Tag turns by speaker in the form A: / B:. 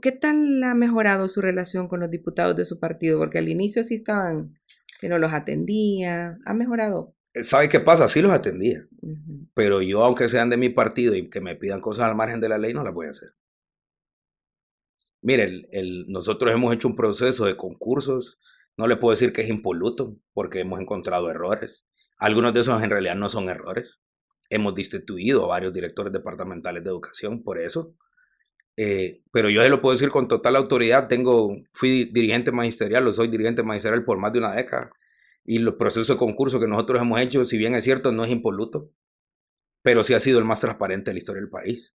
A: ¿Qué tal ha mejorado su relación con los diputados de su partido? Porque al inicio sí estaban, que no los atendía. ¿Ha mejorado?
B: Eh, ¿Sabe qué pasa? Sí los atendía. Pero yo, aunque sean de mi partido y que me pidan cosas al margen de la ley, no las voy a hacer. Mire, nosotros hemos hecho un proceso de concursos. No le puedo decir que es impoluto, porque hemos encontrado errores. Algunos de esos en realidad no son errores. Hemos destituido a varios directores departamentales de educación por eso. Eh, pero yo se lo puedo decir con total autoridad, tengo, fui dirigente magisterial, lo soy dirigente magisterial por más de una década, y los procesos de concurso que nosotros hemos hecho, si bien es cierto, no es impoluto, pero sí ha sido el más transparente de la historia del país.